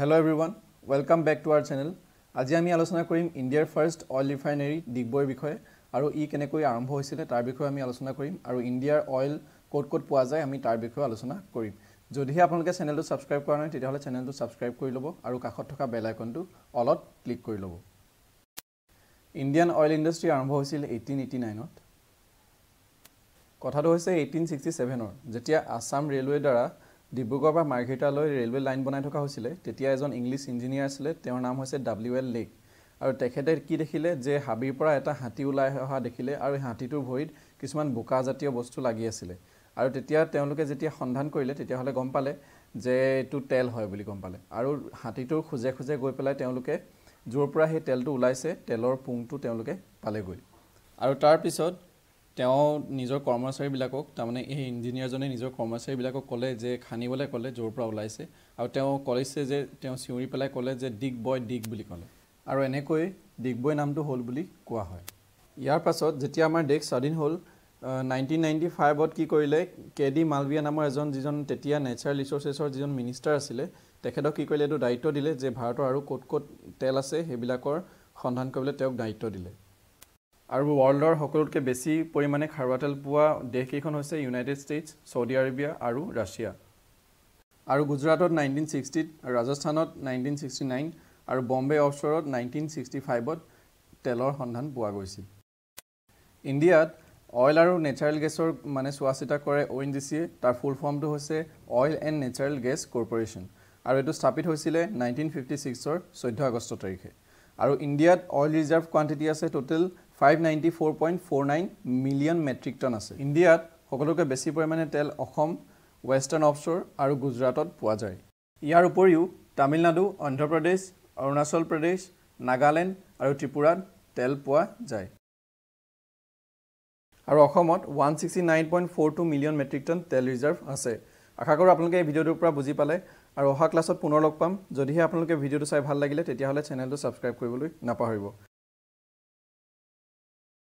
hello' everyone welcome back to our channel আজি আমি আলোচনা কৰিম ইণ্ডিয়াৰ ফাৰ্ষ্ট অইল ৰিফাইনেৰী ডিগবৈৰ বিষয়ে আৰু ই কেনেকৈ আৰম্ভ হৈছিলে তাৰ বিষয়ে আমি আলোচনা কৰিম আৰু ইণ্ডিয়াৰ অইল ক'ত ক'ত পোৱা যায় আমি তাৰ বিষয়ে আলোচনা কৰিম যদিহে আপোনালোকে চেনেলটো ছাবস্ক্ৰাইব কৰা নাই তেতিয়াহ'লে চেনেলটো ছাবস্ক্ৰাইব কৰি ল'ব আৰু কাষত থকা বেল আইকনটো অলপ ক্লিক কৰি ল'ব ইণ্ডিয়ান অইল ইণ্ডাষ্ট্ৰী আৰম্ভ হৈছিল এইটিন এইটি নাইনত কথাটো হৈছে এইটিন ছিক্সটি ছেভেনৰ যেতিয়া আছাম ৰেলৱেৰ দ্বাৰা ডিব্ৰুগড়ৰ পৰা মাৰ্ঘেটালৈ ৰেলৱে লাইন বনাই থকা হৈছিলে তেতিয়া এজন ইংলিছ ইঞ্জিনিয়াৰ আছিলে তেওঁৰ নাম হৈছে ডাব্লিউ এল লেক আৰু তেখেতে কি দেখিলে যে হাবিৰ পৰা এটা হাতী ওলাই অহা দেখিলে আৰু সেই হাতীটোৰ ভৰিত কিছুমান বোকাজাতীয় বস্তু লাগি আছিলে আৰু তেতিয়া তেওঁলোকে যেতিয়া সন্ধান কৰিলে তেতিয়াহ'লে গম পালে যে এইটো তেল হয় বুলি গম পালে আৰু হাতীটোৰ খোজে খোজে গৈ পেলাই তেওঁলোকে য'ৰ পৰা সেই তেলটো ওলাইছে তেলৰ পুংটো তেওঁলোকে পালেগৈ আৰু তাৰপিছত তেওঁ নিজৰ কৰ্মচাৰীবিলাকক তাৰমানে এই ইঞ্জিনিয়াৰজনে নিজৰ কৰ্মচাৰীবিলাকক ক'লে যে খান্দিবলৈ ক'লে য'ৰ পৰা ওলাইছে আৰু তেওঁ কৈছে যে তেওঁ চিঞৰি পেলাই ক'লে যে ডিগবয় ডিগ বুলি ক'লে আৰু এনেকৈ ডিগবয় নামটো হ'ল বুলি কোৱা হয় ইয়াৰ পাছত যেতিয়া আমাৰ দেশ স্বাধীন হ'ল নাইনটিন নাইণ্টি ফাইভত কি কৰিলে কে ডি মালভিয়া নামৰ এজন যিজন তেতিয়া নেচাৰেল ৰিচৰ্চেছৰ যিজন মিনিষ্টাৰ আছিলে তেখেতক কি কৰিলে এইটো দায়িত্ব দিলে যে ভাৰতৰ আৰু ক'ত ক'ত তেল আছে সেইবিলাকৰ সন্ধান কৰিবলৈ তেওঁক দায়িত্ব দিলে আৰু ৱৰ্ল্ডৰ সকলোতকৈ বেছি পৰিমাণে খাৰুৱা তেল পোৱা দেশকেইখন হৈছে ইউনাইটেড ষ্টেটছ ছৌদি আৰবিয়া আৰু ৰাছিয়া আৰু গুজৰাটত নাইনটিন ছিক্সটিত ৰাজস্থানত নাইনটিন ছিক্সটি নাইন আৰু বম্বে অফচৰত নাইনটিন ছিক্সটি ফাইভত তেলৰ সন্ধান পোৱা গৈছিল ইণ্ডিয়াত অইল আৰু নেচাৰেল গেছৰ মানে চোৱা চিতা কৰে অ' এন জি চিয়ে তাৰ ফুল ফৰ্মটো হৈছে oil and natural gas corporation আৰু এইটো স্থাপিত হৈছিলে নাইনটিন ফিফটি ছিক্সৰ চৈধ্য আগষ্ট তাৰিখে আৰু ইণ্ডিয়াত অইল ৰিজাৰ্ভ কোৱাণ্টিটি আছে total five ninety four point four nine million metric ton আছে ইণ্ডিয়াত সকলোকৈ বেছি পৰিমাণে তেল অসম ৱেষ্টাৰ্ণ অফশ্বৰ আৰু গুজৰাটত পোৱা যায় ইয়াৰ উপৰিও তামিলনাডু অন্ধ্ৰপ্ৰদেশ অৰুণাচল প্ৰদেশ নাগালেণ্ড আৰু ত্ৰিপুৰাত তেল পোৱা যায় আৰু অসমত one sixty nine point four two million metric ton তেল ৰিজাৰ্ভ আছে আশা কৰোঁ আপোনালোকে এই ভিডিঅ'টোৰ পৰা বুজি পালে আৰু অহা ক্লাছত পুনৰ লগ পাম যদিহে আপোনালোকে ভিডিঅ'টো চাই ভাল লাগিলে তেতিয়াহ'লে চেনেলটো ছাবস্ক্ৰাইব কৰিবলৈ নাপাহৰিব